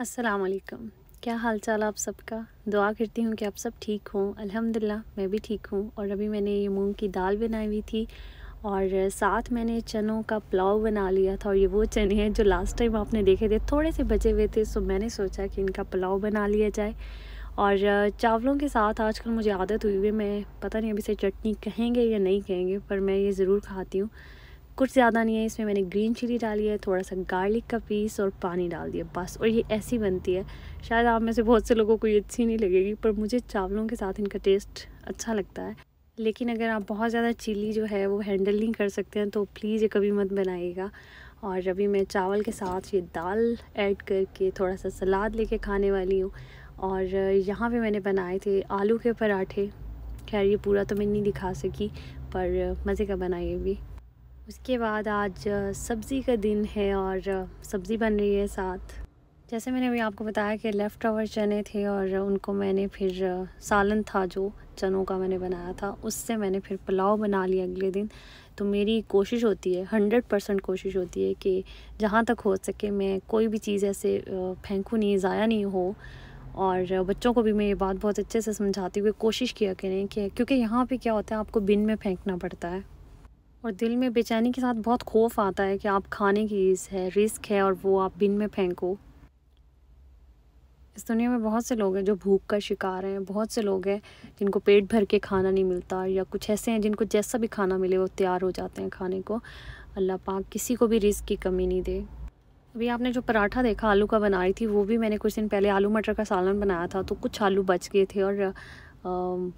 अस्सलाम वालेकुम क्या हाल चाल आप सबका दुआ करती हूँ कि आप सब ठीक हों अल्हम्दुलिल्लाह मैं भी ठीक हूँ और अभी मैंने ये मूंग की दाल बनाई हुई थी और साथ मैंने चनों का पुलाव बना लिया था और ये वो चने हैं जो लास्ट टाइम आपने देखे थे थोड़े से बचे हुए थे सो मैंने सोचा कि इनका पुलाव बना लिया जाए और चावलों के साथ आजकल मुझे आदत हुई हुई मैं पता नहीं अभी से चटनी कहेंगे या नहीं कहेंगे पर मैं ये ज़रूर खाती हूँ कुछ ज़्यादा नहीं है इसमें मैंने ग्रीन चिली डाली है थोड़ा सा गार्लिक का पीस और पानी डाल दिया बस और ये ऐसी बनती है शायद आप में से बहुत से लोगों को ये अच्छी नहीं लगेगी पर मुझे चावलों के साथ इनका टेस्ट अच्छा लगता है लेकिन अगर आप बहुत ज़्यादा चिली जो है वो हैंडल नहीं कर सकते हैं तो प्लीज़ ये कभी मत बनाइएगा और अभी मैं चावल के साथ ये दाल ऐड करके थोड़ा सा सलाद लेके खाने वाली हूँ और यहाँ पे मैंने बनाए थे आलू के पराठे खैर ये पूरा तो मैं नहीं दिखा सकी पर मज़े का बनाइए भी उसके बाद आज सब्ज़ी का दिन है और सब्ज़ी बन रही है साथ जैसे मैंने अभी आपको बताया कि लेफ़्ट ओवर चने थे और उनको मैंने फिर सालन था जो चनों का मैंने बनाया था उससे मैंने फिर पुलाव बना लिया अगले दिन तो मेरी कोशिश होती है हंड्रेड परसेंट कोशिश होती है कि जहाँ तक हो सके मैं कोई भी चीज़ ऐसे फेंकूँ नहीं ज़ाया नहीं हो और बच्चों को भी मैं ये बात बहुत अच्छे से समझाती हुई कोशिश किया करें कि क्योंकि यहाँ पर क्या होता है आपको बिन में फेंकना पड़ता है और दिल में बेचैनी के साथ बहुत खौफ आता है कि आप खाने की इस है रिस्क है और वो आप बिन में फेंको इस दुनिया में बहुत से लोग हैं जो भूख का शिकार हैं बहुत से लोग हैं जिनको पेट भर के खाना नहीं मिलता या कुछ ऐसे हैं जिनको जैसा भी खाना मिले वो तैयार हो जाते हैं खाने को अल्लाह पाक किसी को भी रिस्क की कमी नहीं दे अभी आपने जो पराठा देखा आलू का बना रही थी वो भी मैंने कुछ दिन पहले आलू मटर का सालन बनाया था तो कुछ आलू बच गए थे और आ,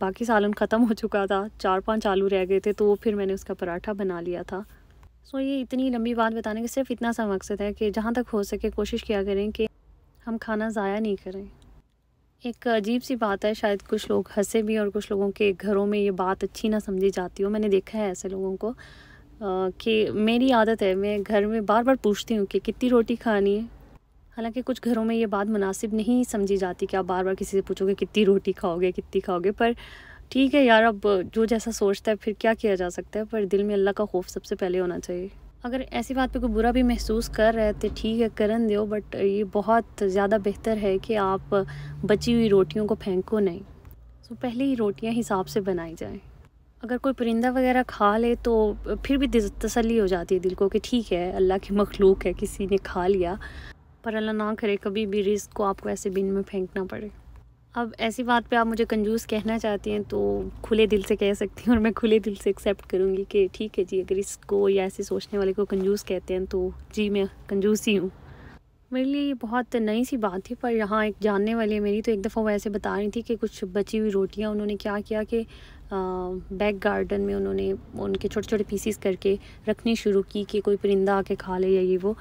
बाकी सालन ख़त्म हो चुका था चार पांच आलू रह गए थे तो फिर मैंने उसका पराठा बना लिया था सो ये इतनी लंबी बात बताने का सिर्फ इतना सा मकसद है कि जहाँ तक हो सके कोशिश किया करें कि हम खाना ज़ाया नहीं करें एक अजीब सी बात है शायद कुछ लोग हंसे भी और कुछ लोगों के घरों में ये बात अच्छी ना समझी जाती हो मैंने देखा है ऐसे लोगों को कि मेरी आदत है मैं घर में बार बार पूछती हूँ कि कितनी रोटी खानी है हालांकि कुछ घरों में ये बात मुनासिब नहीं समझी जाती कि आप बार बार किसी से पूछोगे कितनी रोटी खाओगे कितनी खाओगे पर ठीक है यार अब जो जैसा सोचता है फिर क्या किया जा सकता है पर दिल में अल्लाह का खौफ सबसे पहले होना चाहिए अगर ऐसी बात पे कोई बुरा भी महसूस कर रहे थे तो ठीक है करन दो बट ये बहुत ज़्यादा बेहतर है कि आप बची हुई रोटियों को फेंको नहीं सो पहले ही रोटियां हिसाब से बनाई जाएं अगर कोई परिंदा वगैरह खा ले तो फिर भी तसली हो जाती है दिल को कि ठीक है अल्लाह की मखलूक है किसी ने खा लिया पर अल्लाह ना करे कभी भी रिस्क को आपको ऐसे बिन में फेंकना पड़े अब ऐसी बात पे आप मुझे कंजूस कहना चाहती हैं तो खुले दिल से कह सकती हैं और मैं खुले दिल से एक्सेप्ट करूँगी कि ठीक है जी अगर इसको या ऐसे सोचने वाले को कंजूस कहते हैं तो जी मैं कंजूस ही हूँ मेरे लिए ये बहुत नई सी बात थी पर यहाँ एक जानने वाली मेरी तो एक दफ़ा वो ऐसे बता रही थी कि कुछ बची हुई रोटियाँ उन्होंने क्या किया कि बैक गार्डन में उन्होंने उनके छोटे छोटे पीसीस करके रखनी शुरू की कि कोई परिंदा आके खा ले या ये वो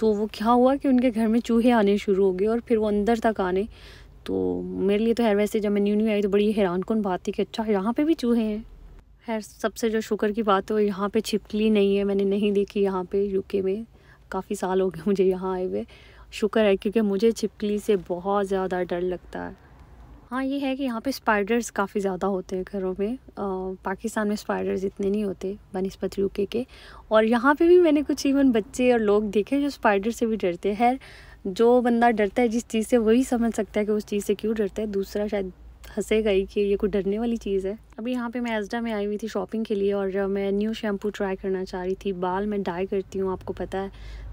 तो वो क्या हुआ कि उनके घर में चूहे आने शुरू हो गए और फिर वो अंदर तक आने तो मेरे लिए तो हैर वैसे जब मैं न्यू न्यू आई तो बड़ी हैरान कन बात थी कि अच्छा यहाँ पर भी चूहे हैं खैर सबसे जो शुक्र की बात है वो तो यहाँ पर छिपकली नहीं है मैंने नहीं देखी यहाँ पर यूके में काफ़ी साल हो गए मुझे यहाँ आए हुए शुक्र है क्योंकि मुझे छिपकली से बहुत ज़्यादा डर लगता है हाँ ये है कि यहाँ पे स्पाइडर्स काफ़ी ज़्यादा होते हैं घरों में आ, पाकिस्तान में स्पाइडर्स इतने नहीं होते बनस्पत यू के और यहाँ पे भी मैंने कुछ इवन बच्चे और लोग देखे जो स्पाइडर से भी डरते हैं जो बंदा डरता है जिस चीज़ से वही समझ सकता है कि उस चीज़ से क्यों डरता है दूसरा शायद हंसे गई कि ये कोई डरने वाली चीज़ है अभी यहाँ पे मैं एजडा में आई हुई थी शॉपिंग के लिए और मैं न्यू शैम्पू ट्राई करना चाह रही थी बाल मैं डाई करती हूँ आपको पता है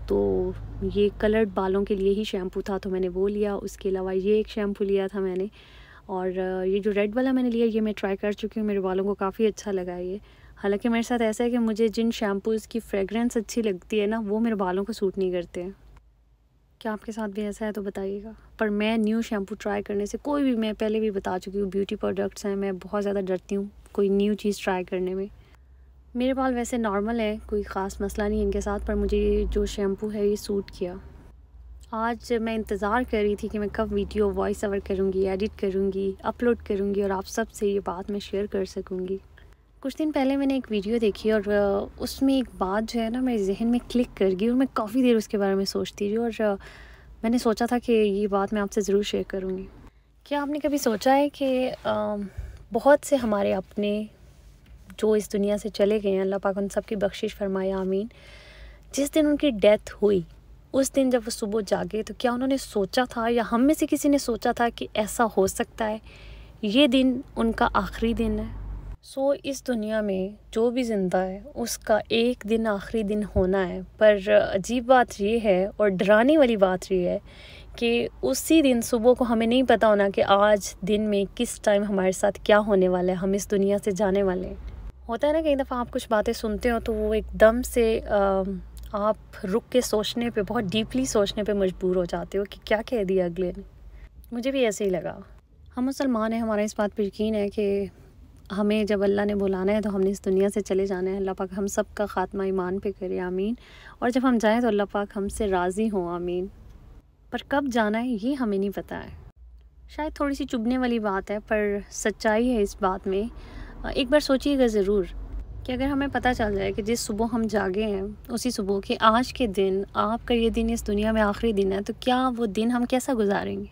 तो ये कलर्ड बालों के लिए ही शैम्पू था तो मैंने वो लिया उसके अलावा ये एक शैम्पू लिया था मैंने और ये जो रेड वाला मैंने लिया ये मैं ट्राई कर चुकी हूँ मेरे बालों को काफ़ी अच्छा लगा ये हालांकि मेरे साथ ऐसा है कि मुझे जिन शैम्पूज़ की फ्रेगरेंस अच्छी लगती है ना वो मेरे बालों को सूट नहीं करते हैं क्या आपके साथ भी ऐसा है तो बताइएगा पर मैं न्यू शैम्पू ट्राई करने से कोई भी मैं पहले भी बता चुकी हूँ ब्यूटी प्रोडक्ट्स हैं मैं बहुत ज़्यादा डरती हूँ कोई न्यू चीज़ ट्राई करने में मेरे बाल वैसे नॉर्मल है कोई ख़ास मसला नहीं इनके साथ पर मुझे जो शैम्पू है ये सूट किया आज मैं इंतज़ार कर रही थी कि मैं कब वीडियो वॉइस ओवर करूँगी एडिट करूँगी अपलोड करूँगी और आप सब से ये बात मैं शेयर कर सकूँगी कुछ दिन पहले मैंने एक वीडियो देखी और उसमें एक बात जो है ना मेरे जहन में क्लिक कर गई और मैं काफ़ी देर उसके बारे में सोचती रही और मैंने सोचा था कि ये बात मैं आपसे ज़रूर शेयर करूँगी क्या आपने कभी सोचा है कि बहुत से हमारे अपने जो इस दुनिया से चले गए हैं अल्लाह पाक उन सबकी बख्शिश फरमाया आमीन जिस दिन उनकी डेथ हुई उस दिन जब वो सुबह जागे तो क्या उन्होंने सोचा था या हम में से किसी ने सोचा था कि ऐसा हो सकता है ये दिन उनका आखिरी दिन है सो so, इस दुनिया में जो भी ज़िंदा है उसका एक दिन आखिरी दिन होना है पर अजीब बात ये है और डराने वाली बात ये है कि उसी दिन सुबह को हमें नहीं पता होना कि आज दिन में किस टाइम हमारे साथ क्या होने वाला है हम इस दुनिया से जाने वाले हैं होता है ना कई दफ़ा आप कुछ बातें सुनते हो तो वो एकदम से आ, आप रुक के सोचने पे बहुत डीपली सोचने पे मजबूर हो जाते हो कि क्या कह दिया अगले ने मुझे भी ऐसे ही लगा हम मुसलमान हैं हमारा इस बात पर यकीन है कि हमें जब अल्लाह ने बुलाना है तो हमने इस दुनिया से चले जाना है अल्लाह पाक हम सब का ख़ात्मा ईमान पे करे आमीन और जब हम जाएँ तो अल्लाह पाक हमसे राज़ी हों आमीन पर कब जाना है ये हमें नहीं पता है शायद थोड़ी सी चुभने वाली बात है पर सच्चाई है इस बात में एक बार सोचिएगा ज़रूर कि अगर हमें पता चल जाए कि जिस सुबह हम जागे हैं उसी सुबह के आज के दिन आपका ये दिन इस दुनिया में आखिरी दिन है तो क्या वो दिन हम कैसा गुजारेंगे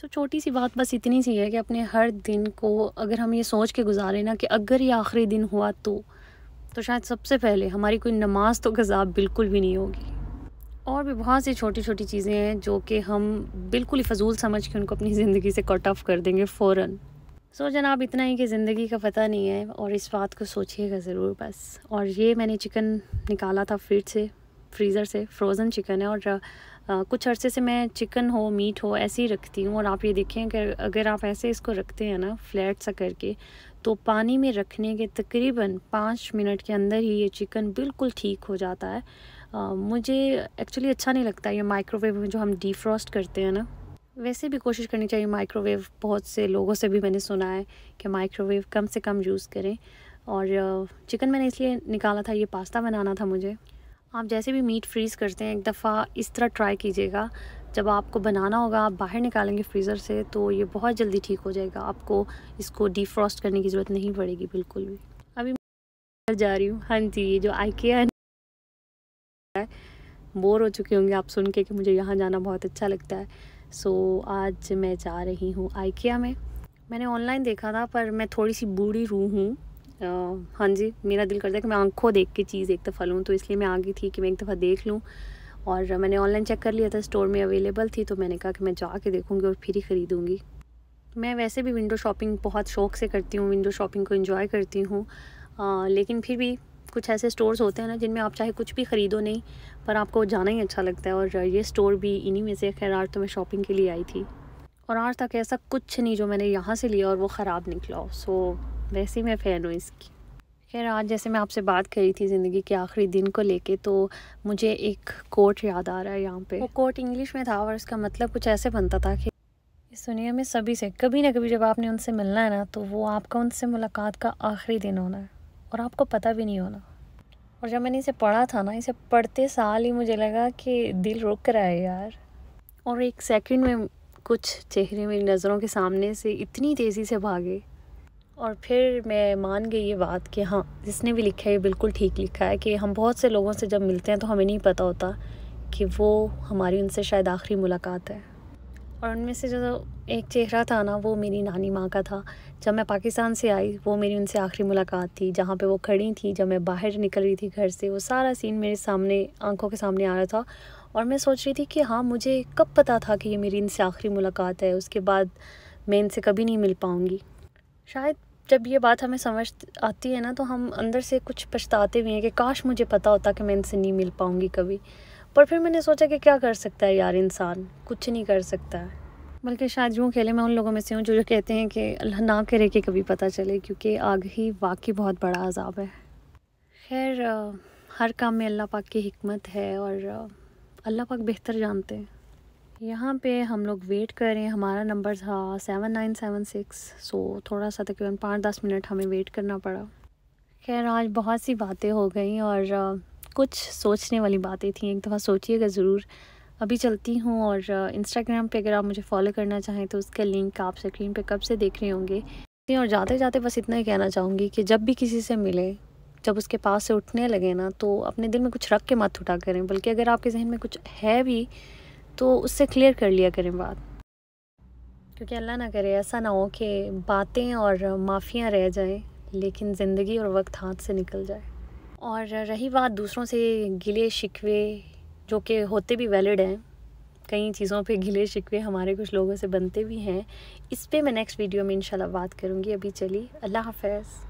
तो छोटी सी बात बस इतनी सी है कि अपने हर दिन को अगर हम ये सोच के गुजारें ना कि अगर ये आखिरी दिन हुआ तो तो शायद सबसे पहले हमारी कोई नमाज तो गज़ा बिल्कुल भी नहीं होगी और भी बहुत सी छोटी छोटी चीज़ें हैं जो कि हम बिल्कुल ही फजूल समझ के उनको अपनी ज़िंदगी से कट ऑफ कर देंगे फ़ौरन सो so, जनाब इतना ही कि ज़िंदगी का पता नहीं है और इस बात को सोचिएगा ज़रूर बस और ये मैंने चिकन निकाला था फ्रिज से फ्रीज़र से फ्रोज़न चिकन है और आ, कुछ अरसे से मैं चिकन हो मीट हो ऐसे ही रखती हूँ और आप ये देखें कि अगर आप ऐसे इसको रखते हैं ना फ्लैट सा करके तो पानी में रखने के तकरीबन पाँच मिनट के अंदर ही ये चिकन बिल्कुल ठीक हो जाता है आ, मुझे एक्चुअली अच्छा नहीं लगता ये माइक्रोवेव में जो हम डिफ्रॉस्ट करते हैं ना वैसे भी कोशिश करनी चाहिए माइक्रोवेव बहुत से लोगों से भी मैंने सुना है कि माइक्रोवेव कम से कम यूज़ करें और चिकन मैंने इसलिए निकाला था ये पास्ता बनाना था मुझे आप जैसे भी मीट फ्रीज़ करते हैं एक दफ़ा इस तरह ट्राई कीजिएगा जब आपको बनाना होगा आप बाहर निकालेंगे फ्रीज़र से तो ये बहुत जल्दी ठीक हो जाएगा आपको इसको डिफ्रॉस्ट करने की ज़रूरत नहीं पड़ेगी बिल्कुल भी अभी मैं जा रही हूँ हाँ जी ये जो आइकिया बोर हो चुके होंगे आप सुन के कि मुझे यहाँ जाना बहुत अच्छा लगता है सो so, आज मैं जा रही हूँ आइकिया में मैंने ऑनलाइन देखा था पर मैं थोड़ी सी बूढ़ी रू हूँ हाँ जी मेरा दिल करता है कि मैं आंखों देख के चीज़ एक दफ़ा लूँ तो इसलिए मैं आ गई थी कि मैं एक दफ़ा देख लूँ और मैंने ऑनलाइन चेक कर लिया था स्टोर में अवेलेबल थी तो मैंने कहा कि मैं जा के देखूँगी और फिर ही ख़रीदूँगी मैं वैसे भी विंडो शॉपिंग बहुत शौक से करती हूँ विंडो शॉपिंग को इन्जॉय करती हूँ लेकिन फिर भी कुछ ऐसे स्टोर्स होते हैं ना जिनमें आप चाहे कुछ भी ख़रीदो नहीं पर आपको जाना ही अच्छा लगता है और ये स्टोर भी इन्हीं में से खैर आज तो मैं शॉपिंग के लिए आई थी और आज तक ऐसा कुछ नहीं जो मैंने यहाँ से लिया और वो ख़राब निकला सो वैसे ही मैं फ़ैन हूँ इसकी खैर आज जैसे मैं आपसे बात करी थी ज़िंदगी के आखिरी दिन को लेके तो मुझे एक कोट याद आ रहा है यहाँ पे वो कोट इंग्लिश में था और इसका मतलब कुछ ऐसे बनता था कि इस दुनिया में सभी से कभी ना कभी जब आपने उनसे मिलना है ना तो वो आपका उनसे मुलाकात का आखिरी दिन होना है और आपको पता भी नहीं होना और जब मैंने इसे पढ़ा था ना इसे पढ़ते साल ही मुझे लगा कि दिल रुक रहा है यार और एक सेकंड में कुछ चेहरे मेरी नज़रों के सामने से इतनी तेज़ी से भागे और फिर मैं मान गई ये बात कि हाँ जिसने भी लिखा है ये बिल्कुल ठीक लिखा है कि हम बहुत से लोगों से जब मिलते हैं तो हमें नहीं पता होता कि वो हमारी उनसे शायद आखिरी मुलाकात है और उनमें से जो एक चेहरा था ना वो मेरी नानी माँ का था जब मैं पाकिस्तान से आई वो मेरी उनसे आखिरी मुलाकात थी जहाँ पे वो खड़ी थी जब मैं बाहर निकल रही थी घर से वो सारा सीन मेरे सामने आंखों के सामने आ रहा था और मैं सोच रही थी कि हाँ मुझे कब पता था कि ये मेरी इनसे आखिरी मुलाकात है उसके बाद मैं इनसे कभी नहीं मिल पाऊँगी शायद जब ये बात हमें समझ आती है ना तो हम अंदर से कुछ पछताते भी हैं कि काश मुझे पता होता कि मैं इनसे नहीं मिल पाऊँगी कभी पर फिर मैंने सोचा कि क्या कर सकता है यार इंसान कुछ नहीं कर सकता है बल्कि शायद यूँ खेले मैं उन लोगों में से हूँ जो जो कहते हैं कि अल्लाह ना करे कि कभी पता चले क्योंकि आग ही वाकई बहुत बड़ा अजाब है खैर हर काम में अल्लाह पाक की हमत है और अल्लाह पाक बेहतर जानते हैं यहाँ पे हम लोग वेट करें हमारा नंबर था seven nine seven six so थोड़ा सा तकरीबन पाँच दस मिनट हमें वेट करना पड़ा खैर आज बहुत सी बातें हो गई और कुछ सोचने वाली बातें थी एक दफ़ा सोचिएगा ज़रूर अभी चलती हूँ और इंस्टाग्राम पे अगर आप मुझे फॉलो करना चाहें तो उसका लिंक आप स्क्रीन पे कब से देख रहे होंगे और जाते जाते बस इतना ही कहना चाहूँगी कि जब भी किसी से मिले जब उसके पास से उठने लगे ना तो अपने दिल में कुछ रख के मत उठा करें बल्कि अगर आपके जहन में कुछ है भी तो उससे क्लियर कर लिया करें बात क्योंकि अल्लाह ना करे ऐसा ना हो कि बातें और माफ़ियाँ रह जाएँ लेकिन ज़िंदगी और वक्त हाथ से निकल जाए और रही बात दूसरों से गिले शिकवे जो कि होते भी वैलिड हैं कई चीज़ों पे गिले शिकवे हमारे कुछ लोगों से बनते भी हैं इस पर मैं नेक्स्ट वीडियो में इंशाल्लाह बात करूँगी अभी चली अल्लाह हाफ